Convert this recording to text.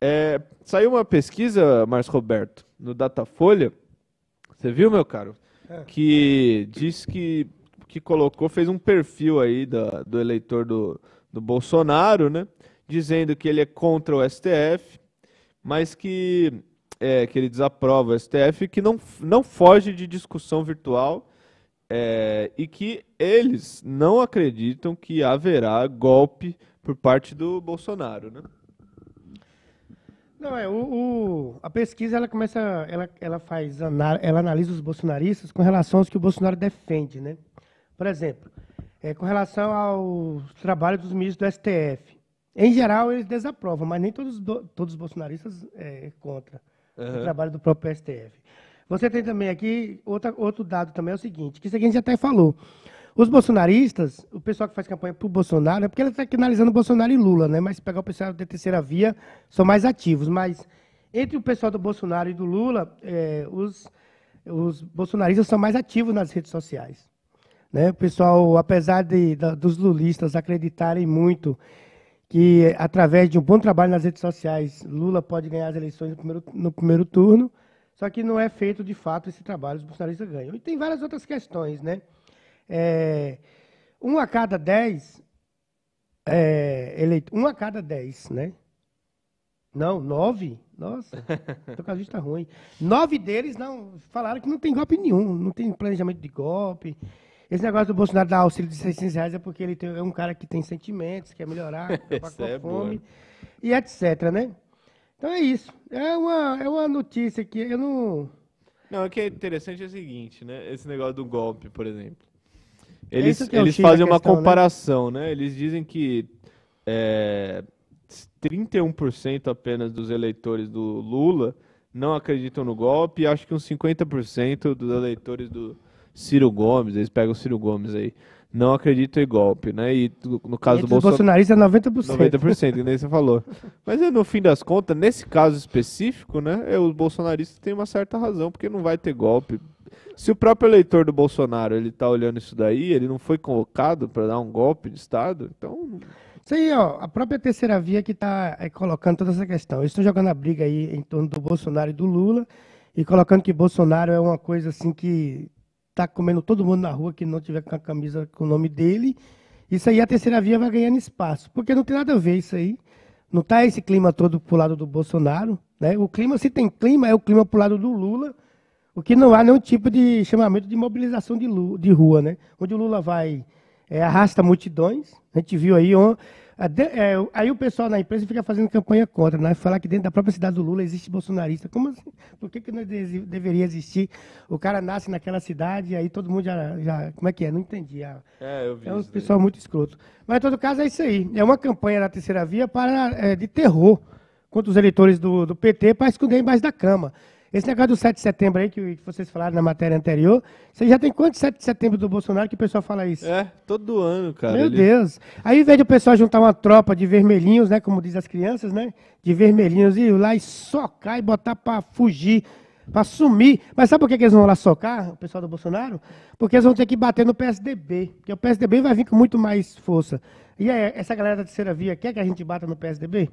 É, saiu uma pesquisa, Márcio Roberto, no Datafolha. Você viu, meu caro? É. Que diz que, que colocou, fez um perfil aí da, do eleitor do, do Bolsonaro, né? Dizendo que ele é contra o STF, mas que, é, que ele desaprova o STF e que não, não foge de discussão virtual é, e que eles não acreditam que haverá golpe por parte do Bolsonaro, né? Não, é, o, o, a pesquisa ela começa, ela, ela faz, ela analisa os bolsonaristas com relação aos que o Bolsonaro defende, né? Por exemplo, é, com relação ao trabalho dos ministros do STF. Em geral, eles desaprovam, mas nem todos, todos os bolsonaristas é contra uhum. o trabalho do próprio STF. Você tem também aqui, outra, outro dado também é o seguinte, que isso aqui a gente até falou. Os bolsonaristas, o pessoal que faz campanha para o Bolsonaro, é porque ele está analisando Bolsonaro e Lula, né? Mas se pegar o pessoal da terceira via, são mais ativos. Mas entre o pessoal do Bolsonaro e do Lula, é, os, os bolsonaristas são mais ativos nas redes sociais. Né? O pessoal, apesar de, da, dos lulistas acreditarem muito que, através de um bom trabalho nas redes sociais, Lula pode ganhar as eleições no primeiro, no primeiro turno, só que não é feito de fato esse trabalho, os bolsonaristas ganham. E tem várias outras questões, né? É, um a cada dez, é, eleito, um a cada dez, né? Não, nove? Nossa, tô com a vista ruim. Nove deles não falaram que não tem golpe nenhum, não tem planejamento de golpe. Esse negócio do Bolsonaro dar auxílio de 600 reais é porque ele tem, é um cara que tem sentimentos, quer melhorar, com a é fome, e etc, né? Então é isso. É uma, é uma notícia que eu não... Não, o que é interessante é o seguinte, né? Esse negócio do golpe, por exemplo. Eles, é eles fazem uma questão, né? comparação, né? né? Eles dizem que é, 31% apenas dos eleitores do Lula não acreditam no golpe e acho que uns 50% dos eleitores do Ciro Gomes, eles pegam o Ciro Gomes aí, não acreditam em golpe, né? E no caso e do Bolsonaro... bolsonarista é 90%. 90%, nem você falou. Mas é, no fim das contas, nesse caso específico, né, é, os bolsonaristas têm uma certa razão, porque não vai ter golpe, se o próprio eleitor do Bolsonaro ele tá olhando isso daí, ele não foi convocado para dar um golpe de Estado, então. aí ó, a própria terceira via que está é, colocando toda essa questão. Eles estão jogando a briga aí em torno do Bolsonaro e do Lula e colocando que Bolsonaro é uma coisa assim que está comendo todo mundo na rua que não tiver com a camisa com o nome dele. Isso aí a terceira via vai ganhando espaço, porque não tem nada a ver isso aí. Não está esse clima todo o lado do Bolsonaro, né? O clima se tem clima é o clima o lado do Lula porque não há nenhum tipo de chamamento de mobilização de, Lula, de rua, né? Onde o Lula vai, é, arrasta multidões. A gente viu aí. é, aí o pessoal na imprensa fica fazendo campanha contra, né? Falar que dentro da própria cidade do Lula existe bolsonarista. Como assim? Por que, que não deveria existir? O cara nasce naquela cidade, e aí todo mundo já. já como é que é? Não entendi. é, eu vi. É um pessoal muito escroto. Mas, em todo caso, é isso aí. É uma campanha da terceira via para, é, de terror contra os eleitores do, do PT para esconder embaixo da cama. Esse negócio do 7 de setembro aí, que vocês falaram na matéria anterior, você já tem quantos 7 de setembro do Bolsonaro que o pessoal fala isso? É, todo ano, cara. Meu ele... Deus. Aí, ao invés de o pessoal juntar uma tropa de vermelhinhos, né, como diz as crianças, né, de vermelhinhos, e ir lá e socar e botar para fugir, para sumir. Mas sabe por que, que eles vão lá socar, o pessoal do Bolsonaro? Porque eles vão ter que bater no PSDB, porque o PSDB vai vir com muito mais força. E aí, essa galera da terceira via quer que a gente bata no PSDB?